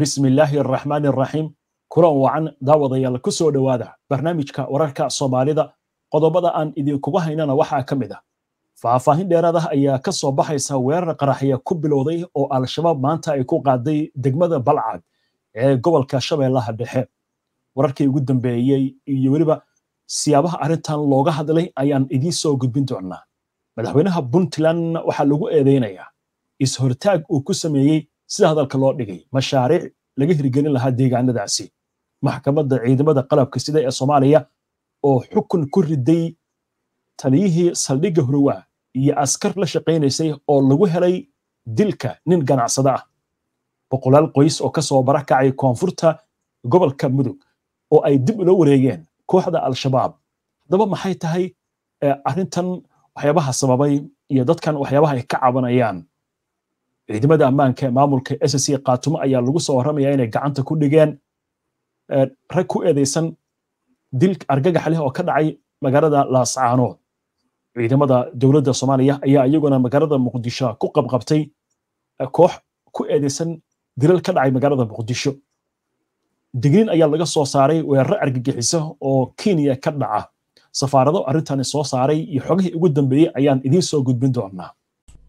bismi illaahi araxmaani araxiim kulan wacan daawadayaal ku soo dhowaada barnaamijka wararka soomaalida qodobada aan idinkugu haynana waxaa ka mid ah faahfaahin dheeraad ah ayaa ka soo baxaysa weerar qaraxya ku bilowday oo al-shabaab maanta ay ku qaaday degmada balcad ee gobolka shabeellaha dhexe wararkii ugu dambeeyey iyo weliba siyaabaha arrintan looga hadlay ayaan idiin soo gudbin doonnaa madaxweynaha puntland waxaa lagu eedeynayaa is-hortaag uu ku sameeyey sida hadalka loo dhigay mashaariic laga hirgelin lahaa deegaanadaasi maxkamadda ciidamada qalabka sida ee soomaaliya oo xukun ku riday taliyihii saldhigga hurowa iyo askar la shaqaynaysay oo lagu helay dilka nin ganacsada ah boqolaal qoys oo ka soo barakacay koonfurta gobolka mudug oo ay dib ula wareegeen kooxda al-shabaab haddaba maxay tahay eh, arrintan waxyaabaha sababay iyo dadkan waxyaabaha ay ka cabanayaan ciidamada ammaanka ee maamulka sc kaatumo ayaa lagu soo waramaya inay gacanta ku dhigeen eh, rag ku eedaysan dil argagax leh oo ka dhacay magaalada laascaanood ciidamada dowladda soomaaliya ayaa iyaguna magaalada muqdisho ku qabqabtay eh, koox ku eedaysan dilal ka dhacay magaalada muqdisho digriin ayaa laga soo saaray weeraro argagixiso oo kenya ka dhaca safaarado arrintan soo saaray iyo xogihii ugu dambeeyey ayaan idiin soo gudbin doonaa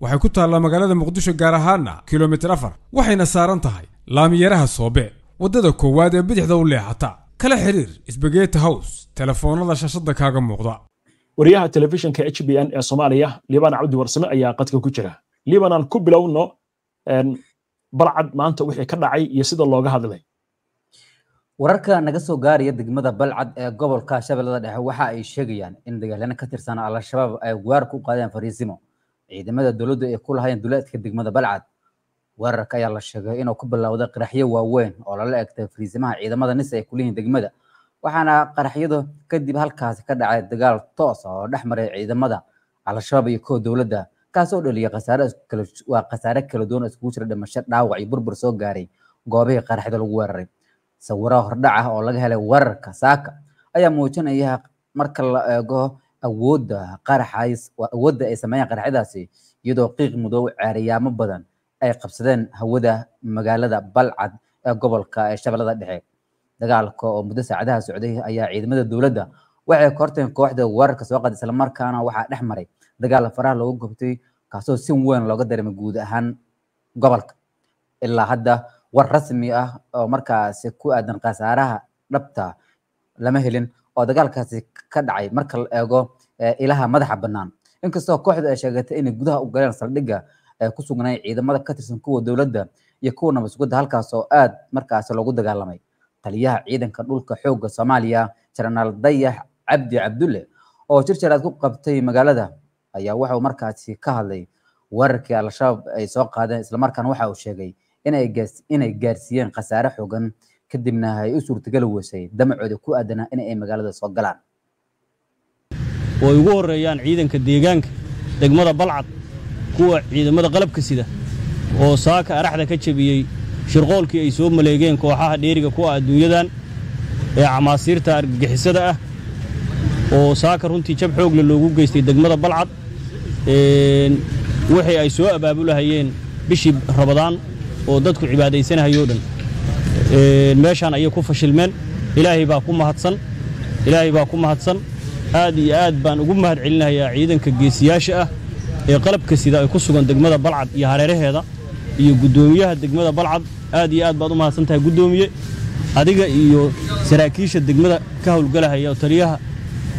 waxay ku taallaa magaalada muqdisho gaar ahaana kilomitir afar waxayna saaran tahay laamiyaraha soobe waddada koowaad ee bidixda u leexata kala xiriir sbageti hows telefoonada shashadda kaaga muuqda wariyaha telefishinka h b n ee soomaaliya liibaan cabdi warsame ayaa qadka ku jira liibanan ku bilowno balcad maanta wixii ka dhacay iyo sida looga hadlay wararka naga soo gaaraya degmada balcad ee gobolka shabeellada dhexe waxa ay sheegayaan in dagaalano ka tirsan al-shabaab ay weerar ku qaadeen fariisimo ciidamada dowladdu ay ku lahaayeen duleedka degmada balcad weerarka ayaa la sheegay inuu ku bilowday qaraxyo waaweyn oo lala egtay fariisimaha ciidamada nis ay kulihiin degmada waxaana qaraxyadu kadib halkaasi ka dhacay dagaal toos ah oo dhex maray ciidamada al-shabaab iyo koox dowladda kaas oo dhaliyay khasaarowaa khasaare kala duwan oo iskugu jira dhimasho dhaawac iyo burbur soo gaaray goobihii qaraxyada lagu weeraray sawiro hordhac ah oo laga helay weerarka saaka ayaa muujinaya marka la eego awooda qaraxays awoodda ay sameeyaan qaraxyadaasi iyadoo qiiq mudoow ceeryaamo badan ay qabsadeen hawada magaalada balcad ee gobolka ee shabeellada dhexe dagaalka oo muddo saacadaha socday ayaa ciidamada dowladda waxay kahorteen kooxda weerarka soo qaaday islamarkaana waxaa dhex maray dagaal faraha loogu gubtay kaasoo si weyn looga dareemay guud ahaan gobolka ilaa hadda war rasmi ah oo markaasi ku aadan khasaaraha dhabta lama helin oo dagaalkaasi ka dhacay marka la eego eh, ilaha madaxa bannaan inkastoo kooxdu ay sheegatay inay gudaha u galeen saldhigga eh, ku sugnay ciidamada ka tirsan kuwa dowladda iyo kuwa nabadsugidda halkaas oo aad markaasi loogu dagaalamay taliyaha ciidanka dhulka xoogga soomaaliya jarnaal dayax cabdi cabdulle oo jirjaraad ku qabtay magaalada ayaa waxa uu markaasi ka hadlay weerarkii al-shabaab ay soo qaadeen islamarkaana waxa uu sheegay inay gaarsiiyeen khasaare xoogan kadibna ay u suurtagal weysay damacooda ku aadanaa in ay magaalada soo galaan way ugu horeeyaan ciidanka deegaanka degmada balcad kuwa ciidamada qalabka sida oo saaka araxda ka jabiyey shirqoolkii ay soo maleegeen kooxaha dheeriga kuwa ah adduunyadan ee camaasiirta argagixisada ah oo saaka runtii jab xoogle loogu geystay degmada balcad wixii ay soo abaabulahayeen bishii rabadaan oo dadku cibaadaysanahayoo dhan meeshaan ayay ku fashilmeen ilaahay baa ku mahadsan ilaahay baa ku mahadsan aad iyo aad baan ugu mahad celinayaa ciidanka geesiyaasha ah ee qalabka sida ay ku sugan degmada balcad iyo hareeraheeda iyo guddoomiyaha degmada balcad aad iyo aad baad u mahadsan tahay guddoomiye adiga iyo saraakiisha degmada ka howlgalahaya oo taliyaha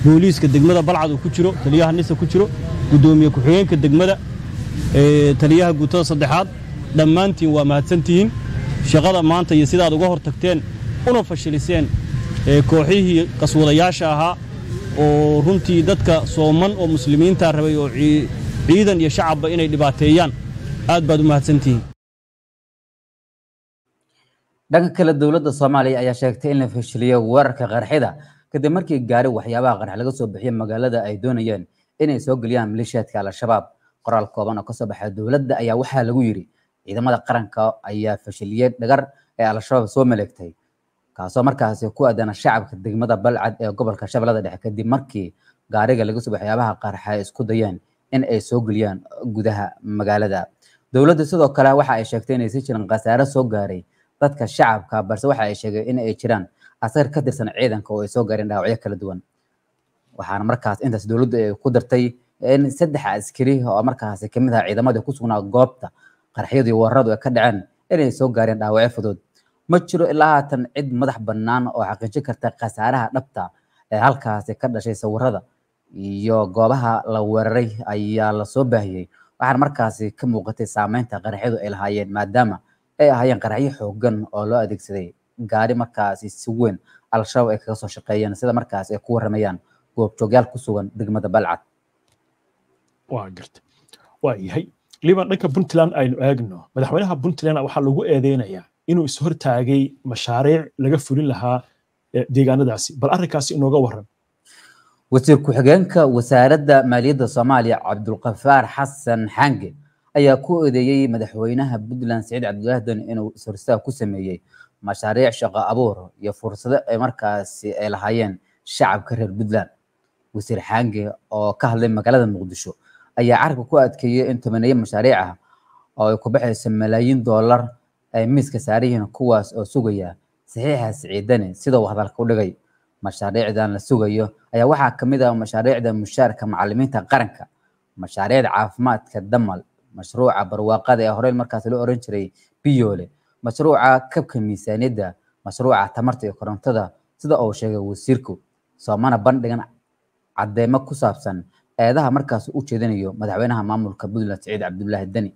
booliiska degmada balcad uu ku jiro taliyaha nisa ku jiro guddoomiye ku-xigeenka degmada taliyaha guutada saddexaad dhammaantiin waa mahadsan tihiin shaqada maanta iyo sidaad uga hor tagteen una fashiliseen kooxihii qaswadayaasha ahaa oo runtii dadka sooman oo muslimiintaa rabay oo ciidan iyo shacabba inay dhibaateeyaan aad baad u mahadsantihiin dhanka kale dowladda soomaaliya ayaa sheegtay in la fashiliyo weerarka qarxida kadib markii gaari waxyaabaha qarx laga soo bixiyo magaalada ay doonayeen inay soo geliyaan maleeshiyaadka al-shabaab qoraal kooban oo ka soo baxay dowladda ayaa waxaa lagu yidhi ciidamada qaranka ayaa fashiliyeed dhagar ee al-shabaab soo maleegtay kaasoo markaasi ku adana shacabka degmada balcad ee gobolka shabeellada dhexe kadib markii gaariga laga sub waxyaabaha qarxa ay isku dayeen in ay soo geliyaan gudaha magaalada dowladdu sidoo kale waxa ay sheegtay inay sii jiraan khasaare soo gaaray dadka shacabka balse waxa ay sheegeen in ay jiraan askar ka tirsan ciidanka oo ay soo gaareen dhaawacyo kala duwan waxaana markaas intaas dowladdu ay ku dartay in saddex askari oo markaasi kamid ah ciidamadii ku goobta qarxyadii waradu ay ka dhaceen inay soo gaareen dhaawacyo fudud ma jiro ilaa haatan cid madax bannaan oo xaqiijin karta khasaaraha dhabta ee halkaasi ka dhashay sawirada iyo goobaha la weeraray ayaa lasoo baahiyey waxaana markaasi ka muuqatay saameynta qaraxyadu ay lahaayeen maadaama ay ahaayeen qaraxyo xooggan oo loo adeegsaday gaari markaasi si weyn al-shabaab ay kaga soo shaqeeyeen sida markaasi ay ku warramayaan goobjoogyaal ku sugan degmada balcad waa garta waa yahay waliba dhanka puntland aynu eegno madaxweynaha puntland waxaa lagu eedeynayaa inuu ishortaagay mashaariic laga fulin lahaa eh, deegaanadaasi bal arrinkaasi inooga waran wasiir ku-xigeenka wasaaradda maaliyadda soomaaliya cabdulkafaar xasan xange ayaa ku eedeeyey madaxweynaha puntland siciid cabdiwaahdan inuu ishorstaag ku sameeyey mashaariic shaqo abuur iyo fursado ay markaasi ay lahaayeen shacabka reer puntland wasiir xange oo ka hadlay magaalada muqdisho ayaa carabka ku adkeeyay in tobaneeyo mashaariic ah oo ay ku baxayso malaayiin dollar ay miiska saaran yihiin kuwaas oo sugaya saxiixaas saxiixa sida uu hadalka u dhigay mashaariicdan la sugayo ayaa waxaa ka mid ah mashaariicda mushaarka macalimiinta qaranka mashaariicda caafimaadka damal mashruuca barwaaqada ee horey markaas loo oran jiray biyoole mashruuca kabka miisaaniyadda mashruuca tamarta iyo korontada sida uu sheegay wasiirku soomana bandhigan caddeemo ku saabsan eedaha markaas u jeedinayo madaxweynaha maamulka puntland siciid cabdulaahi deni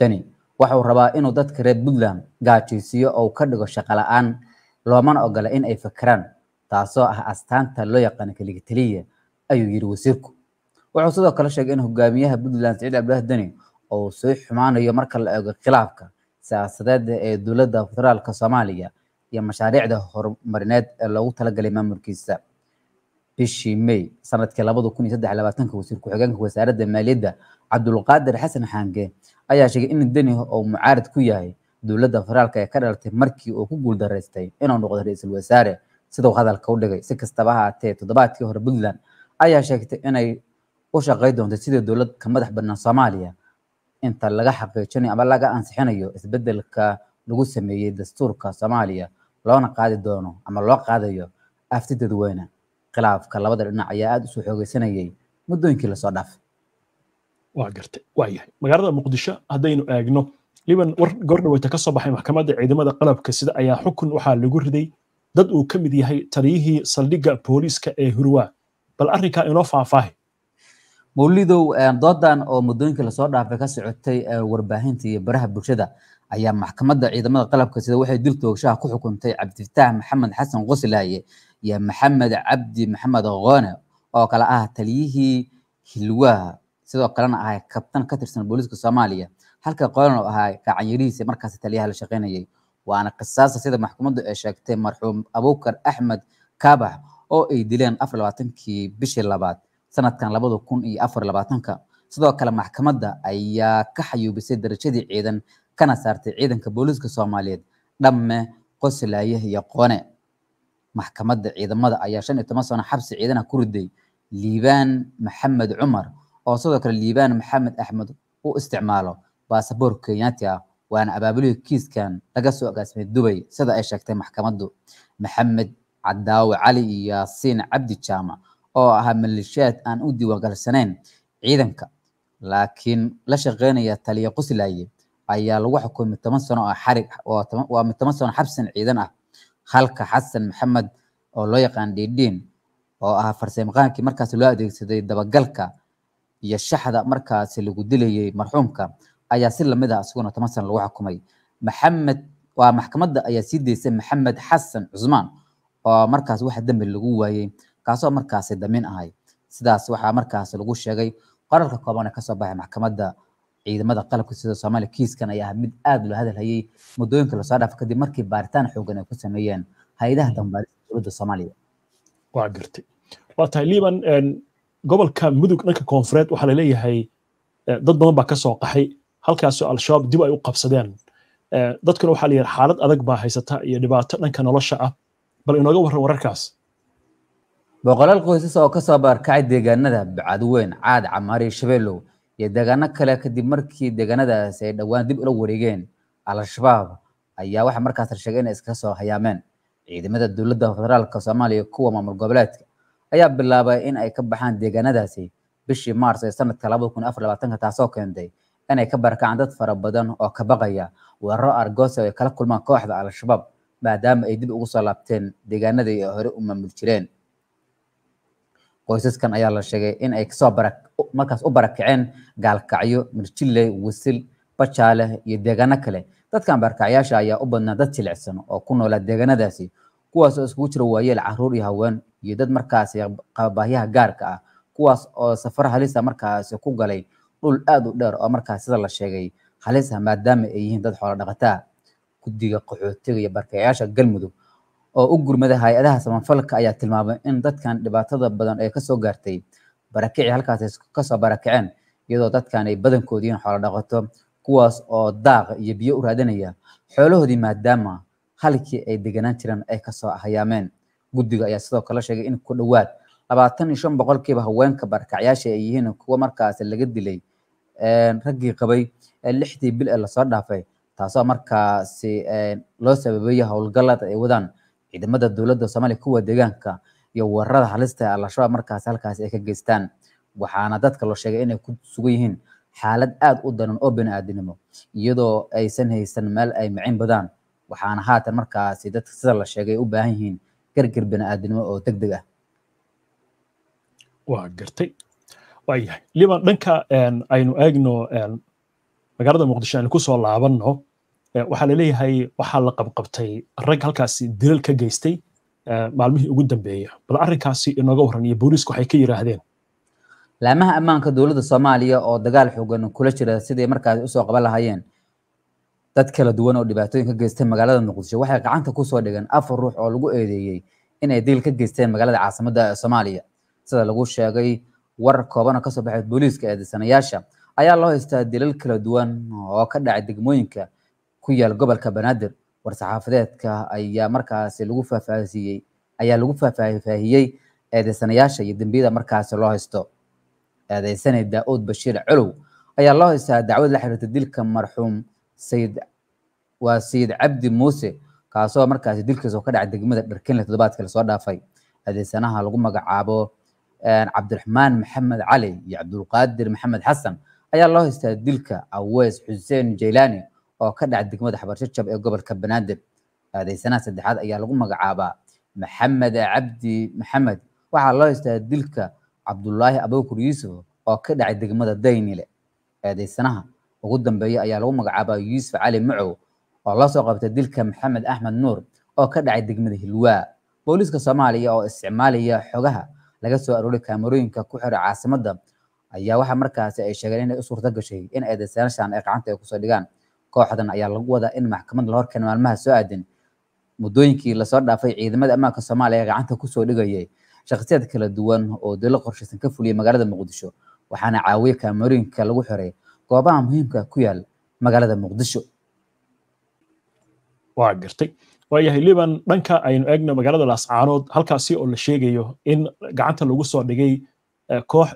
deni waxuu rabaa inuu dadka reer puntland gaajaysiiyo oo ka dhigo shaqo la aan loomana ogola in ay fakeraan taasoo ah astaanta loo yaqaano keliga ayuu yidhi wasiirku wuxuu sidoo kale sheegay in hogaamiyaha puntland saciid cabdulaahi deni uu sii xumaanayo marka la eego khilaafka siyaasadeeda ee dowladda federaalka soomaaliya iyo mashaariicda horumarineed ee loogu talagalay maamulkiisa bishii May sanadkii 2023 wasiir ku-xigeenka wasaaradda maaliyadda Cabdulqaadir Xasan Xange ayaa sheegay in dani oo mucaarad ku yahay dowladda federaalka ee ka dhalatay markii uu ku guuldaraystay inuu noqdo ra-iisul wasaare sida uu hadalka u dhigay si kastaba ha ahaatee toddobaadkii hore Puntland ayaa sheegtay inay u shaqayn doonto sidii dowlad ka madax bannaan Soomaaliya inta laga xaqiijinayo ama laga ansixinayo isbeddelka lagu sameeyey dastuurka Soomaaliya loona qaadi doono ama loo qaadayo afti aftidadweyne khilaafka labada dhinac ayaa aada usoo xoogeysanayay muddooyinkii lasoo dhaafay waa gartay waayahay magaalada muqdisho haddaynu eegno liban war goordhaweyta ka soo baxay maxkamadda ciidamada qalabka sida ayaa xukun waxaa lagu riday dad uu ka mid yahay taliyihii saldhigga booliiska ee hurwaa bal arrinkaa inoo faahfaahi mawlidow eh, doodan oo muddooyinkii lasoo dhaafay ka socotay eh, warbaahinta iyo baraha bulshada ayaa maxkamadda ciidamada qalabka sida waxay dil toogshaha ku xukuntay cabdifataah maxamed xasan qosilaaye iyo maxamed cabdi maxamed koone oo kale ah taliyihii hilwaha sidoo kalena ahay kabtan ka tirsan booliiska soomaaliya halka qolan oo ahaa gacan yarihiisa markaas taliyaha la shaqaynayay waana qisaasta sida maxkamaddu ay sheegtay marxuum abuukar axmed kaabax oo ay dileen afar labaatankii bishii labaad sanadkan labada kun iyo afar labaatanka sidoo kale maxkamadda ayaa ka xayuubisay darajadii ciidan kana saartay ciidanka booliiska soomaaliyeed dhamme qoslaye iyo qoone maxkamadda ciidamada ayaa shan iyo toban sano xabsi ciidana ku riday liibaan maxamed cumar oo sidoo kale liibaan maxamed axmed u isticmaalo baasaboor kenyaati ah waana abaabulihii kiiskan laga soo agaasimay dubay sida ay sheegtay maxkamaddu maxamed cadaawe cali iyo yaasiin cabdi jaamac oo ahaa malishiyaad aan u diiwaangalsanayn ciidanka laakiin la shaqeynaya taliya quslaye ayaa lagu xukumay toban sano oo xarig oo toban sano xabsin ciidan ah halka xasan maxamed oo loo yaqaan didin oo ah farsamayaqaankii markaasi loo adeegsaday dabagalka iyo shaxda markaasi lagu dilayay marxuumka ayaa si lamid ah isaguna toban sana lagu xukumay maxamed waa maxkamadda ayaa sii deysay maxamed xasan cusmaan oo markaas waxa dambi lagu waayey kaasoo markaasi damin ahay sidaas waxaa markaasi lagu sheegay qorarka kooban ee kasoo baxay maxkamadda ciidamada qalabka sida soomaaliya kiiskan ayaa ah mid aad loo hadal hayay muddooyinka lasoo dhaafo kadib markii baaritaan xoogan ay ku sameeyeen hay-adaha dambaarista dowladda soomaaliya waa gartay waa tahay liiban gobolka mudug dhanka koonfureed waxaa laleeyahay dad badan baa kasoo qaxay halkaasoo al-shabaab dib ay u qabsadeen dadkuna waxaa layihi xaalad adag baa haysata iyo dhibaato dhanka nolosha ah bal inooga warran wararkaas boqolaal qoysas oo kasoo baarkacay deegaanada bacadweyn caad camaari shabeelow iyo deegaano kale kadib markii deegaanadaasi ay dhowaan dib ula wareegeen al-shabaab ayaa waxay markaas sheegay inay iskaga soo hayaameen ciidamada dowladda federaalka soomaaliya kuwa maamul goboleedka ayaa bilaabay in ay ka baxaan deegaanadaasi bishii maars ee sanadka labada kun afar labaatanka taasoo keentay inay ka barkacaan dad fara badan oo ka baqaya weeraro argoosa ay kala kulmaan kooxda al-shabaab maadaama ay dib ugu soo laabteen deegaanadii ay horey u maamul jireen qoysaskan ayaa la sheegay in ay kasoo markaas u barakaceen gaalkacyo mirjile wasil bajaaleh iyo deegaano kale dadkan barakacyaasha ayaa u badnaa dad jilicsan oo ku noolaa deegaanadaasi kuwaasoo iskugu jira waayeel caruur iyo haween iyo dad markaasi qabahyaha gaarka ah kuwaas oo safar halisa ah markaasi ku galay dhul aada u dheer oo markaas sida la sheegay halisa ah, maadaama ay yihiin dad xoolo dhaqataa guddiga qaxootiga iyo barakacyaasha galmudug oo u gurmada hay-adaha samafalka ayaa tilmaamay in dadkan dhibaatada badan ee kasoo gaartay barakicii halkaas kasoo barakaceen iyadoo dadkan ay badankoodiin xoolo dhaqato kuwaas oo daaq iyo biyo u raadanaya xoolahoodii maadaama halkii ay deganaan jireen ay kasoo hayaameen guddiga ayaa sidoo kale sheegay in ku dhowaad labaatan iyo shan boqolkiiba haweenka barakacyaasha ay yihiin kuwa markaasi laga dilay raggii qabay ee lixdii bil ee lasoo dhaafay taasoo markaasi loo sababaya howlgallada ay wadaan ciidamada dowladda soomaaliya kuwa deegaanka iyo warrada halista ee al-shabaab markaasi halkaasi ay ka geystaan waxaana dadka loo sheegay inay ku sugan yihiin xaalad aada u daran oo bani aadanimo iyadoo aysan haysan meel ay micin badaan waxaana haatan markaasi dadka sida la sheegay u baahan yihiin gargar bani aadanimo oo deg deg ah waa gartay waayahay liban dhanka aynu eegno magaalada muqdisho aynu kusoo laabanno Eh, waxaa laleeyahay waxaa la qabqabtay rag halkaasi dilal ka geystay eh, maalmihii ugu dambeeya bal arrinkaasi inooga warran iyo booliisku waxay ka yidhaahdeen laamaha ammaanka dowladda soomaaliya oo dagaal xoogan kula jira siday markaasi usoo qaban lahaayeen dad kala duwan oo dhibaatooyin ka geystay magaalada muqdisho waxay gacanta kusoo dhigeen afar ruux oo lagu eedeeyey inay dilal ka geysteen magaalada caasimadda soomaaliya sida lagu sheegay war koobana kasoo baxay booliiska eedeysanayaasha ayaa loo haystaa dilal kala duwan oo ka dhacay degmooyinka ku yaal gobolka banaadir war-saxaafadeedka ayaa markaasi lagu faahfaahsiiyey ayaa lagu faahfaahiyey eedeysanayaasha iyo dembiyada markaasi loo haysto eedeysanay daa-uud bashiir colow ayaa loo haystaa dacwad la xiriirta dilka marxuum sayid waa sayid cabdi muuse kaasoo markaasi dilkiisa ka dhacay degmada dharkinle toddobaadkii lasoo dhaafay eedeysanaha lagu magacaabo cabdiraxmaan maxamed cali iyo cabdulqaadir maxamed xasan ayaa loo haystaa dilka aweys xuseen jaylaani oo ka dhaca degmada xabarsho ee gobolka banaadir aadaysanaha saddexaad ayaa lagu magacaabaa maxamed cabdi maxamed waxaa loo heystaa dilka cabdulaahi abuukur yuusuf oo ka dhacay degmada daynile eedeysanaha ugu dambeeya ayaa lagu magacaabaa yuusuf cali mucow oo lasoo qabtay dilka maxamed axmed nuur oo ka dhacay degmada hilwaa booliiska soomaaliya oo isticmaalaya xogaha laga soo arooray kaamarooyinka ku xira caasimadda ayaa waxaa markaasi ay sheegeen inay u suurto gashay in eedaysanaashan ay gacanta ay kusoo dhigaan kooxdan ayaa lagu wadaa in maxkamad la horkeen maalmaha soo aadin muddooyinkii lasoo dhaafay ciidamada ammaanka soomaaliya gacanta kusoo dhigayay shakhsiyaad kala duwan oo dilo qorshaysan ka fuliyay magaalada muqdisho waxaana caawiye kaamerooyinka lagu xiray goobaha muhiimka ku yaal magaalada muqdisho waa gartay waayahay liban dhanka aynu eegno magaalada laascaanood halkaasi oo la sheegayo in gacanta lagu soo dhigay eh, koox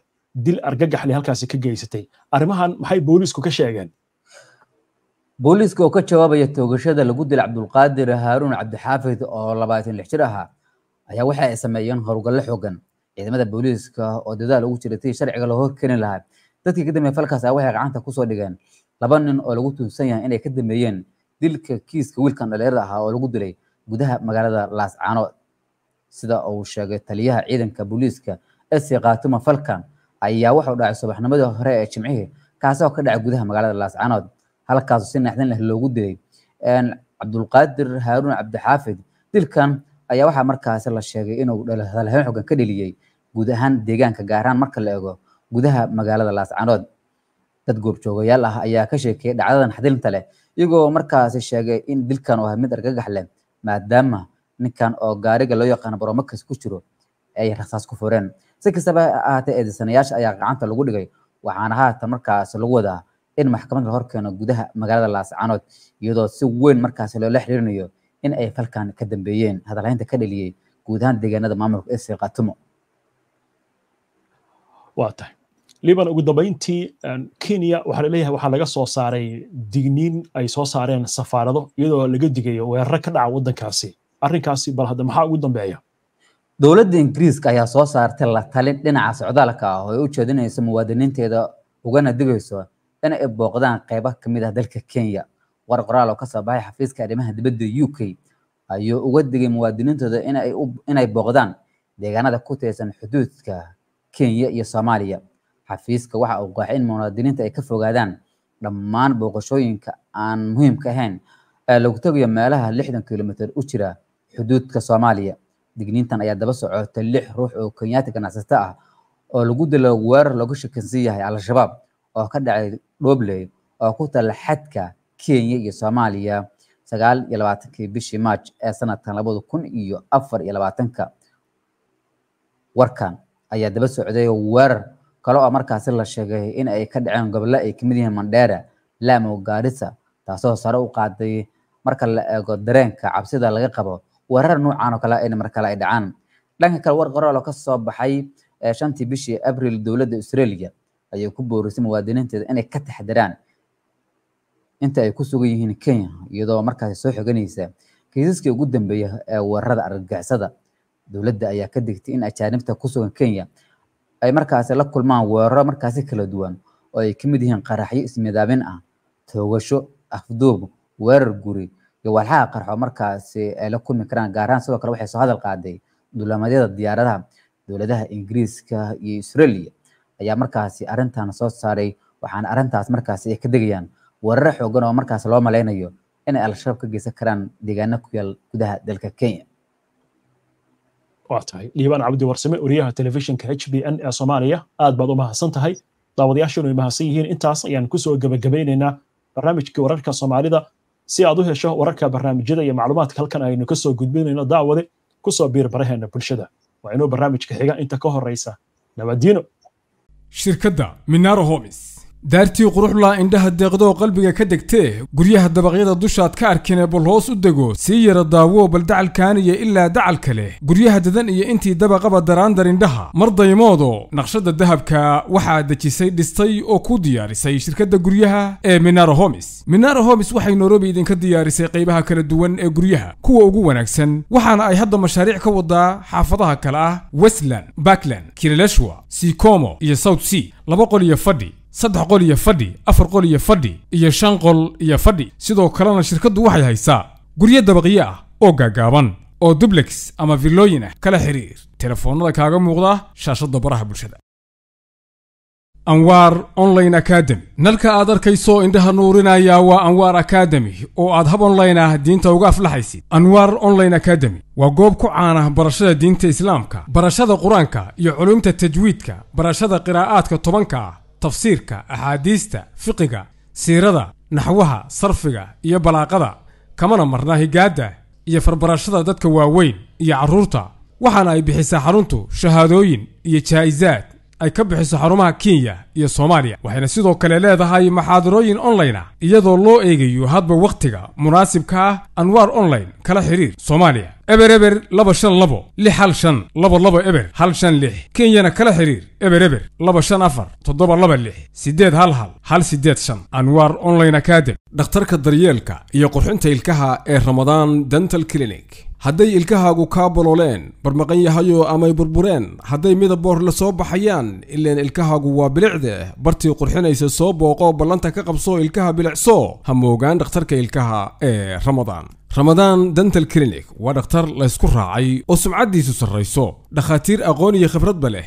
dil argagax halkaasi ka geysatay arrimahan maxay booliisku ka sheegeen booliiska oo ka jawaabaya toogashada lagu dilay cabdulqaadir haaruun cabdixaafid oo labaatan lix jir ahaa ayaa waxa ay sameeyeen howlgalle xoogan ciidamada booliiska oo dadaal ugu jiray tii sharciga loo horkeeni lahaa dadkii ka dambeeyey falkaas waxay gacanta kusoo dhigeen laba nin oo lagu tuunsan yahay inay ka dambeeyeen dilka kiiska wiilkan dhalinyarada ahaa oo lagu dilay gudaha magaalada laascaano sida uu sheegay taliyaha ciidanka booliiska esi khaatimo falkan ayaa waxau dhacay subaxnimadii hore ee jimcihii kaasoo ka dhacay gudaha magaalada laascaanood halkaas si naxdin leh loogu dilay cabdulqaadir haaruun cabdixaafid dilkan ayaa waxaa markaasi la sheegay inuu dalhayn xogan ka dheliyey guud ahaan deegaanka gaaraan marka la eego gudaha magaalada laascanood dad goobjoogayaal ah ayaa ka sheekeeyay dhacdada xadilinta leh iyagoo markaasi sheegay in dilkan uu ahay mid argagax leh maadaama ninkan oo gaariga loo yaqaano baromakas ku jiro ay rasaas ku fureen si kastaba ahaatee eedeysanayaasha ayaa gacanta lagu dhigay waxaana haatan markaas lagu wadaa in maxkamad la horkeeno gudaha magaalada laascanood iyadoo si weyn markaas loola xiriirinayo in ay falkan ka dambeeyeen hadalhaynta ka dheliyey guud ahaan deegaanada maamulka isri khatimo waa tahay liban ugu dambayntii ehm, kenya waxaa laleeyahay waxaa laga soo saaray digniin ay soo saareen safaarado iyadoo laga digayo weeraro ka dhaca waddankaasi arrinkaasi bal hadda maxaa ugu dambeeya dowladda ingiriiska ayaa soo saartay la talin dhinaca socdaalka ah oo ay u jeedinayso muwaadiniinteeda ugana digayso inay booqdaan qeybo kamid ah dalka kenya war qoraal oo kasoo baxay xafiiska arrimaha dibadda u k ayuu uga digay muwaadiniintooda inay booqdaan deegaanada ku tirsan xuduudka kenya iyo soomaaliya xafiiska waxa uu qaaxay in muwaadiniinta ay ka fogaadaan dhammaan booqashooyinka aan muhiimka ahayn ee lagu tegayo meelaha lixdan kilomiter u jira xuduudka soomaaliya digniintan ayaa daba socota lix ruux oo kenyaati ganacsato ah oo lagu dilo weerar lagu shakinsan yahay al-shabaab oo ka dhacay Dobley oo ku tala xadka Kenya iyo Soomaaliya sagaal iyo labaatankii bishii March ee sanadkan labada kun iyo afar iyo labaatanka warkan ayaa daba socday weerar kale oo markaasi la sheegay in ay ka dhaceen gobollo ay kamid yihiin Mandera, Lamu, Garissa taasoo sare u qaaday marka la eego dareenka cabsida laga qabo weerar noocan oo kale ah in mar ay dhacaan dhanka kale war qoraal oo ka soo baxay shantii bishii abril dowladda Australia ayay ku boorisay muwaadiniinteeda inay ka taxdaraan inta ay ku sugan yihiin kenya iyadoo markaas soo xoganaysa kiisaskii ugu dambeeya ee weerarada argagixisada dowladda ayaa ka digtay in ajaanibta ku sugan kenya ay markaasi la kulmaan weeraro markaasi kala duwan oo ay ka mid yihiin qaraxyo ismidaabin ah toogasho afduub weerar guri iyo walxaha qarxo markaasi ay la kulmi karaan gaarahaan sidoo kale waxay soo hadal qaaday duulamaadyada diyaaradaha dowladaha ingiriiska iyo israeliya ayaa markaasi arintan soo saaray waxaana arintaas markaasi ay ka degayaan warare xoogan oo markaas loo malaynayo inay al-shabaab ka geysan karaan deegaano ku yaal gudaha dalka kenya waa tahay dhiibaan cabdi warsame wariyaha telefishinka h b n ee soomaaliya aad baad u mahadsan tahay daawadayaashanu ay mahadsan yihiin intaas ayaan kusoo gebagabeynaynaa barnaamijkii wararka soomaalida si aad u hesho wararka barnaamijyada iyo macluumaadka halkan aynu kasoo gudbinayno daawade kusoo biirbaraheena bulshada waa inuu barnaamijka xiga inta ka horeysa nabadiino shirkadda minaro homes daartii quruxlaa indhaha deeqdoo qalbiga ka degtee guryaha dabaqyada dushaad ka arkine bal hoos u dego sii yara daawo bal dacalkaaniya ilaa dacalka leh guryaha dadan iyo intii dabaqaba daraandar indhaha mar daymoodo naqshadda dahabka waxaa dejisay dhistay oo ku diyaarisay shirkadda guryaha ee minara homis minaro homis waxay nairobi idinka diyaarisay qaybaha kala duwan ee guryaha kuwa ugu wanaagsan waxaana ay hadda mashaariic ka wadaa xaafadaha kale ah westland bakland kirileshwa sikomo iyo south sea laba qol iyo fadhi saddex qol iyo fadhi afar qol iyo fadhi iyo shan qol iyo fadhi sidoo kalena shirkaddu waxay haysaa guryo dabaqyo ah oo gaagaaban oo dublex ama villooyin ah kala xiriir telefoonnada kaaga muuqda shaashadda baraha bulshada anwaar online akademi nalka aad arkayso indhaha nuurinaya waa anwaar akademi oo aad hab online ah diinta uga aflaxaysid anwaar online akademi waa goob ku caana barashada diinta islaamka barashada qur-aanka iyo culuumta tajwiidka barashada qiraa'aadka tobanka ah tafsiirka axaadiista fiqiga siirada naxwaha sarfiga iyo balaaqada kamana marna higaadda iyo farbarashada dadka waaweyn iyo carruurta waxaana ay bixisaa xaruntu shahaadooyin iyo jaa'isaad ay ka bixiso xarumaha kenya iyo soomaaliya waxayna sidoo kale leedahay maxaadarooyin online ah iyadoo loo eegayo hadba wakhtiga munaasibka ah anwaar online kala xiriir soomaaliya eber eber laba shan labo lix hal shan labo labo eber hal shan lix kenyana kala xiriir eber eber laba shan afar toddoba laba lix siddeed hal hal hal siddeed shan anwaar online academ dhakhtarka daryeelka iyo qurxinta ilkaha ee ramadaan dental clinic hadday ilkahaagu kaa bolooleen barmaqan yahayoo amay burbureen hadday midab boor la soo baxayaan ileen ilkahaagu waa bilicd hooyada bartii qurxinaysa soo booqo ballanta ka qabso ilkaha bilicso ha moogaan dhakhtarka ilkaha ee ramadaan ramadaan dental clinic waa dhakhtar laysku raacay oo sumcaddiisu sarrayso dhakhaatiir aqoon iyo khibradba leh